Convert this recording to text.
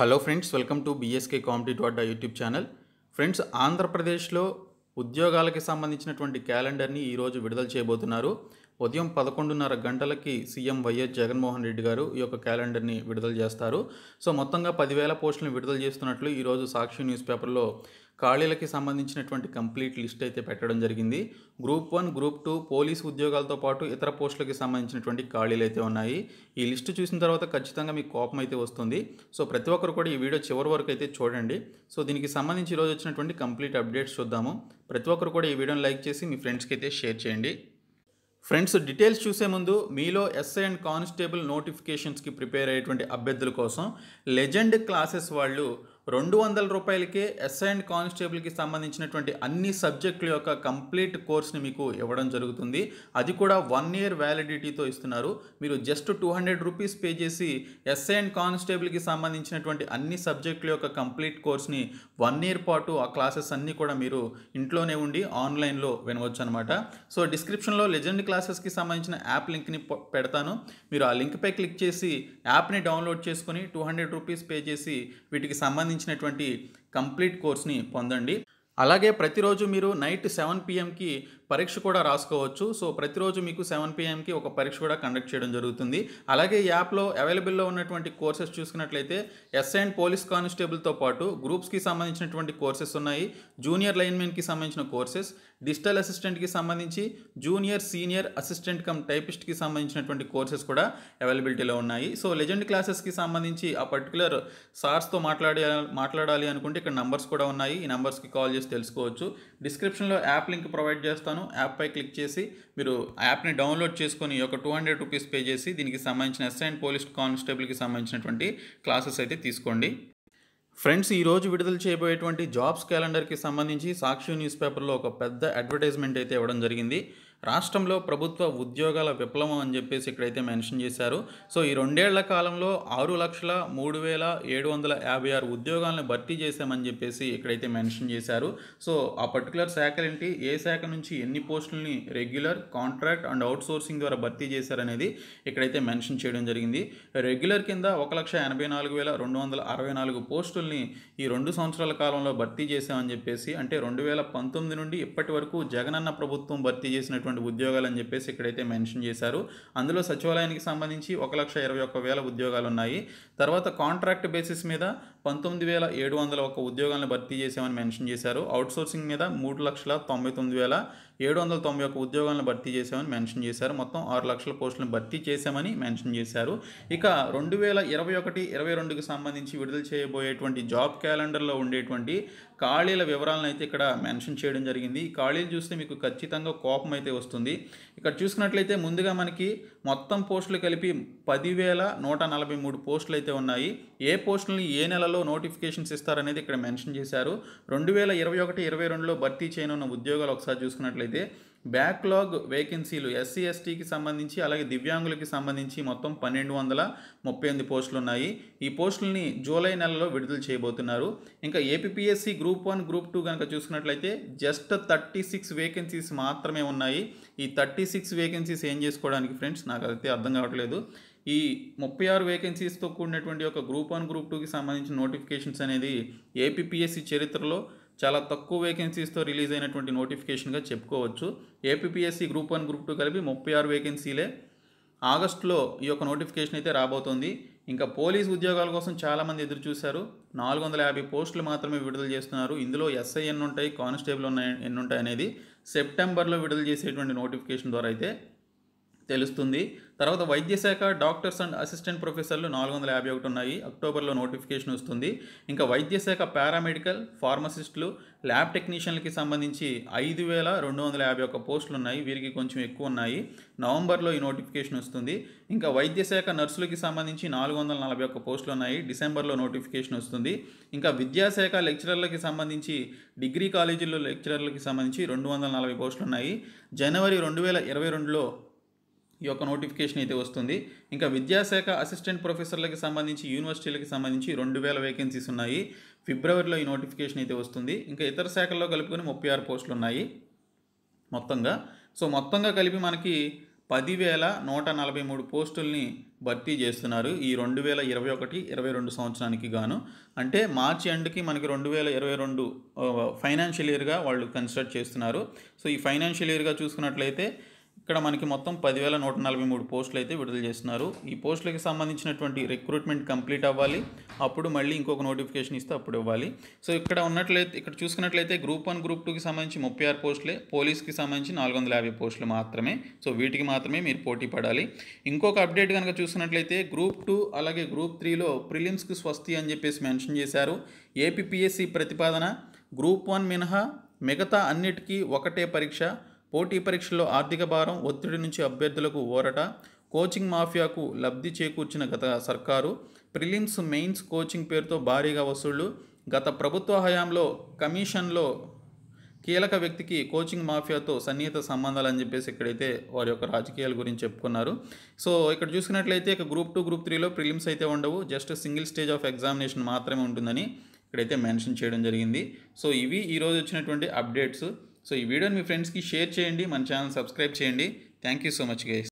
hello friends welcome to BSK comedy అడ్డా YouTube channel friends ఆంధ్రప్రదేశ్లో ఉద్యోగాలకి సంబంధించినటువంటి క్యాలెండర్ని ఈరోజు విడుదల చేయబోతున్నారు ఉదయం పదకొండున్నర గంటలకి సీఎం వైఎస్ జగన్మోహన్ రెడ్డి గారు ఈ యొక్క క్యాలెండర్ని విడుదల చేస్తారు సో మొత్తంగా పదివేల పోస్టులను విడుదల చేస్తున్నట్లు ఈరోజు సాక్షి న్యూస్ పేపర్లో ఖాళీలకి సంబంధించినటువంటి కంప్లీట్ లిస్ట్ అయితే పెట్టడం జరిగింది group one group two police ఉద్యోగాలతో పాటు ఇతర పోస్టులకి సంబంధించినటువంటి ఖాళీలు అయితే ఉన్నాయి ఈ లిస్టు చూసిన తర్వాత ఖచ్చితంగా మీకు కోపం అయితే వస్తుంది సో ప్రతి ఒక్కరు కూడా ఈ వీడియో చివరి వరకు అయితే చూడండి సో దీనికి సంబంధించి ఈరోజు వచ్చినటువంటి కంప్లీట్ అప్డేట్స్ చూద్దాము ప్రతి ఒక్కరు కూడా ఈ వీడియోని లైక్ చేసి మీ ఫ్రెండ్స్కి అయితే షేర్ చేయండి ఫ్రెండ్స్ డీటెయిల్స్ చూసే ముందు మీలో ఎస్ఐ అండ్ కానిస్టేబుల్ నోటిఫికేషన్స్కి ప్రిపేర్ అయ్యేటువంటి అభ్యర్థుల కోసం లెజెండ్ క్లాసెస్ వాళ్ళు రెండు వందల రూపాయలకే ఎస్ అండ్ కానిస్టేబుల్కి సంబంధించినటువంటి అన్ని సబ్జెక్టుల యొక్క కంప్లీట్ కోర్స్ని మీకు ఇవ్వడం జరుగుతుంది అది కూడా వన్ ఇయర్ వ్యాలిడిటీతో ఇస్తున్నారు మీరు just two hundred rupees pay చేసి ఎస్ఐ అండ్ కానిస్టేబుల్కి సంబంధించినటువంటి అన్ని సబ్జెక్టుల యొక్క కంప్లీట్ కోర్స్ని వన్ ఇయర్ పాటు ఆ క్లాసెస్ అన్నీ కూడా మీరు ఇంట్లోనే ఉండి ఆన్లైన్లో వినవచ్చు అనమాట సో డిస్క్రిప్షన్లో లెజెండ్ క్లాసెస్కి సంబంధించిన యాప్ లింక్ని పెడతాను మీరు ఆ లింక్పై క్లిక్ చేసి యాప్ని డౌన్లోడ్ చేసుకుని టూ హండ్రెడ్ రూపీస్ పే చేసి వీటికి సంబంధించి సంబంధించినటువంటి కంప్లీట్ కోర్స్ని పొందండి అలాగే ప్రతిరోజు మీరు నైట్ సెవెన్ పిఎంకి పరీక్ష కూడా రాసుకోవచ్చు సో ప్రతిరోజు మీకు సెవెన్ పిఎంకి ఒక పరీక్ష కూడా కండక్ట్ చేయడం జరుగుతుంది అలాగే ఈ యాప్లో అవైలబుల్లో ఉన్నటువంటి కోర్సెస్ చూసుకున్నట్లయితే ఎస్ అండ్ పోలీస్ కానిస్టేబుల్తో పాటు గ్రూప్స్కి సంబంధించినటువంటి కోర్సెస్ ఉన్నాయి జూనియర్ లైన్మెన్కి సంబంధించిన కోర్సెస్ డిజిటల్ అసిస్టెంట్కి సంబంధించి జూనియర్ సీనియర్ అసిస్టెంట్ కమ్ టైపిస్ట్కి సంబంధించినటువంటి కోర్సెస్ కూడా అవైలబిలిటీలో ఉన్నాయి సో లెజెండ్ క్లాసెస్కి సంబంధించి ఆ పర్టికులర్ సార్స్తో మాట్లాడే మాట్లాడాలి అనుకుంటే ఇక్కడ నంబర్స్ కూడా ఉన్నాయి ఈ నెంబర్స్కి కాల్ చేసి తెలుసుకోవచ్చు డిస్క్రిప్షన్లో యాప్ లింక్ ప్రొవైడ్ చేస్తాను ఇస్తాను యాప్పై క్లిక్ చేసి మీరు యాప్ని డౌన్లోడ్ చేసుకొని ఒక టూ హండ్రెడ్ రూపీస్ పే చేసి దీనికి సంబంధించిన ఎస్ పోలీస్ కానిస్టేబుల్కి సంబంధించినటువంటి క్లాసెస్ అయితే తీసుకోండి ఫ్రెండ్స్ ఈరోజు విడుదల చేయబోయేటువంటి జాబ్స్ క్యాలెండర్కి సంబంధించి సాక్షి న్యూస్ పేపర్లో ఒక పెద్ద అడ్వర్టైజ్మెంట్ అయితే ఇవ్వడం జరిగింది రాష్ట్రంలో ప్రభుత్వ ఉద్యోగాల విప్లవం అని చెప్పేసి ఇక్కడైతే మెన్షన్ చేశారు సో ఈ రెండేళ్ల కాలంలో ఆరు లక్షల మూడు వేల ఏడు వందల యాభై ఆరు ఉద్యోగాలను భర్తీ చేశామని చెప్పేసి ఇక్కడైతే మెన్షన్ చేశారు సో ఆ పర్టికులర్ శాఖలు ఏంటి ఏ శాఖ నుంచి ఎన్ని పోస్టులని regular contract and outsourcing ద్వారా భర్తీ చేశారనేది ఇక్కడైతే మెన్షన్ చేయడం జరిగింది రెగ్యులర్ కింద ఒక లక్ష ఎనభై నాలుగు వేల రెండు వందల అరవై నాలుగు పోస్టుల్ని ఈ రెండు సంవత్సరాల కాలంలో భర్తీ చేశామని చెప్పేసి అంటే రెండు వేల పంతొమ్మిది నుండి ఇప్పటి వరకు జగనన్న ప్రభుత్వం భర్తీ చేసినటువంటి సంబంధించినటువంటి ఉద్యోగాలు అని చెప్పేసి ఇక్కడైతే మెన్షన్ చేశారు అందులో సచివాలయానికి సంబంధించి ఒక లక్ష ఇరవై ఒక్క వేల ఉద్యోగాలు ఉన్నాయి తర్వాత కాంట్రాక్ట్ బేసిస్ మీద పంతొమ్మిది వేల ఏడు వందల ఒక ఉద్యోగాలను భర్తీ చేశామని మెన్షన్ చేశారు అవుట్ సోర్సింగ్ మీద మూడు లక్షల తొంభై తొమ్మిది వేల ఏడు వందల తొంభై ఒక ఉద్యోగాలను భర్తీ చేశామని మెన్షన్ చేశారు మొత్తం ఆరు లక్షల పోస్టులను భర్తీ చేశామని మెన్షన్ చేశారు ఇక రెండు వేల ఇరవై ఒకటి ఇరవై రెండుకి సంబంధించి విడుదల చేయబోయేటువంటి జాబ్ క్యాలెండర్లో ఉండేటువంటి ఖాళీల వివరాలను అయితే ఇక్కడ మెన్షన్ చేయడం జరిగింది ఈ ఖాళీలు చూస్తే మీకు ఖచ్చితంగా కోపం అయితే వస్తుంది ఇక్కడ చూసుకున్నట్లయితే ముందుగా మనకి మొత్తం పోస్టులు కలిపి పదివేల నూట నలభై మూడు పోస్టులు అయితే ఉన్నాయి ఏ పోస్టులను ఏ నెలలో నెలలో నోటిఫికేషన్స్ ఇస్తారనేది ఇక్కడ మెన్షన్ చేశారు రెండు వేల ఇరవై ఒకటి ఇరవై రెండులో భర్తీ చేయనున్న ఉద్యోగాలు ఒకసారి చూసుకున్నట్లయితే బ్యాక్లాగ్ వేకెన్సీలు ఎస్సీ ఎస్టీకి సంబంధించి అలాగే దివ్యాంగులకి సంబంధించి మొత్తం పన్నెండు వందల ముప్పై ఎనిమిది పోస్టులు ఉన్నాయి ఈ పోస్టులని జూలై నెలలో విడుదల చేయబోతున్నారు ఇంకా APSC group one group two కనుక చూసుకున్నట్లయితే జస్ట్ థర్టీ సిక్స్ వేకెన్సీస్ మాత్రమే ఉన్నాయి ఈ థర్టీ సిక్స్ వేకెన్సీస్ ఏం చేసుకోవడానికి ఫ్రెండ్స్ నాకు అయితే అర్థం కావట్లేదు ఈ ముప్పై ఆరు వేకెన్సీస్తో కూడినటువంటి ఒక గ్రూప్ వన్ గ్రూప్ టూకి సంబంధించిన నోటిఫికేషన్స్ అనేది ఏపీపీఎస్సీ చరిత్రలో చాలా తక్కువ వేకెన్సీస్తో రిలీజ్ అయినటువంటి నోటిఫికేషన్గా చెప్పుకోవచ్చు APPSC group one group two కలిపి ముప్పై ఆరు వేకెన్సీలే ఆగస్టులో ఈ యొక్క నోటిఫికేషన్ అయితే రాబోతోంది ఇంకా పోలీస్ ఉద్యోగాల కోసం చాలామంది ఎదురు చూశారు నాలుగు వందల యాభై పోస్టులు మాత్రమే విడుదల చేస్తున్నారు ఇందులో ఎస్ఐ ఎన్ని ఉంటాయి కానిస్టేబుల్ ఉన్నాయి ఎన్ని అనేది సెప్టెంబర్లో విడుదల చేసేటువంటి నోటిఫికేషన్ ద్వారా అయితే తెలుస్తుంది తర్వాత వైద్యశాఖ డాక్టర్స్ అండ్ అసిస్టెంట్ ప్రొఫెసర్లు నాలుగు వందల యాభై ఒకటి ఉన్నాయి అక్టోబర్లో నోటిఫికేషన్ వస్తుంది ఇంకా వైద్యశాఖ పారామెడికల్ ఫార్మసిస్టులు ల్యాబ్ టెక్నీషియన్లకి సంబంధించి ఐదు వేల రెండు వందల యాభై ఒక పోస్టులు ఉన్నాయి వీరికి కొంచెం ఎక్కువ ఉన్నాయి నవంబర్లో ఈ నోటిఫికేషన్ వస్తుంది ఇంకా వైద్యశాఖ నర్సులకి సంబంధించి నాలుగు వందల నలభై ఒక్క పోస్టులు ఉన్నాయి డిసెంబర్లో నోటిఫికేషన్ వస్తుంది ఇంకా విద్యాశాఖ లెక్చరర్లకి సంబంధించి డిగ్రీ కాలేజీల్లో లెక్చరర్లకి సంబంధించి రెండు వందల నలభై పోస్టులు ఉన్నాయి జనవరి రెండు వేల ఇరవై రెండులో ఈ యొక్క నోటిఫికేషన్ అయితే వస్తుంది ఇంకా విద్యాశాఖ అసిస్టెంట్ ప్రొఫెసర్లకు సంబంధించి యూనివర్సిటీలకు సంబంధించి రెండు వేల వేకెన్సీస్ ఉన్నాయి ఫిబ్రవరిలో ఈ నోటిఫికేషన్ అయితే వస్తుంది ఇంకా ఇతర శాఖల్లో కలుపుకొని ముప్పై ఆరు పోస్టులు ఉన్నాయి మొత్తంగా సో మొత్తంగా కలిపి మనకి పదివేల నూట నలభై మూడు పోస్టుల్ని భర్తీ చేస్తున్నారు ఈ రెండు వేల ఇరవై ఒకటి ఇరవై రెండు సంవత్సరానికి గాను అంటే మార్చి ఎండ్కి మనకి రెండు వేల ఇరవై రెండు ఫైనాన్షియల్ ఇయర్గా వాళ్ళు కన్సిడర్ చేస్తున్నారు సో ఈ ఫైనాన్షియల్ ఇయర్గా చూసుకున్నట్లయితే ఇక్కడ మనకి మొత్తం పదివేల నూట నలభై మూడు పోస్టులు అయితే విడుదల చేస్తున్నారు ఈ పోస్టులకు సంబంధించినటువంటి రిక్రూట్మెంట్ కంప్లీట్ అవ్వాలి అప్పుడు మళ్ళీ ఇంకొక నోటిఫికేషన్ ఇస్తే అప్పుడు ఇవ్వాలి సో ఇక్కడ ఉన్నట్లయితే ఇక్కడ చూసుకున్నట్లయితే గ్రూప్ వన్ గ్రూప్ టూకి సంబంధించి ముప్పై ఆరు పోస్టులే పోలీస్కి సంబంధించి నాలుగు వందల యాభై పోస్టులు మాత్రమే సో వీటికి మాత్రమే మీరు పోటీ పడాలి ఇంకొక అప్డేట్ కనుక చూసుకున్నట్లయితే గ్రూప్ టూ అలాగే గ్రూప్ త్రీలో ప్రిలిమ్స్కి స్వస్తి అని చెప్పేసి మెన్షన్ చేశారు ఏపీపీఎస్సి ప్రతిపాదన గ్రూప్ వన్ మినహా మిగతా అన్నిటికీ ఒకటే పరీక్ష పోటీ పరీక్షల్లో ఆర్థిక భారం ఒత్తిడి నుంచి అభ్యర్థులకు ఓరట కోచింగ్ మాఫియాకు లబ్ధి చేకూర్చిన గత సర్కారు ప్రిలిమ్స్ మెయిన్స్ కోచింగ్ పేరుతో భారీగా వసూళ్లు గత ప్రభుత్వ హయాంలో కమిషన్లో కీలక వ్యక్తికి కోచింగ్ మాఫియాతో సన్నిహిత సంబంధాలు అని చెప్పేసి ఇక్కడైతే వారి యొక్క రాజకీయాల గురించి చెప్పుకున్నారు సో ఇక్కడ చూసుకున్నట్లయితే ఇక గ్రూప్ టూ గ్రూప్ త్రీలో ప్రిలిమ్స్ అయితే ఉండవు just single stage of examination మాత్రమే ఉంటుందని ఇక్కడైతే మెన్షన్ చేయడం జరిగింది సో ఇవి ఈరోజు వచ్చినటువంటి అప్డేట్స్ సో ఈ వీడియోని మీ ఫ్రెండ్స్కి షేర్ చేయండి మన ఛానల్ సబ్స్క్రైబ్ చేయండి thank you so much guys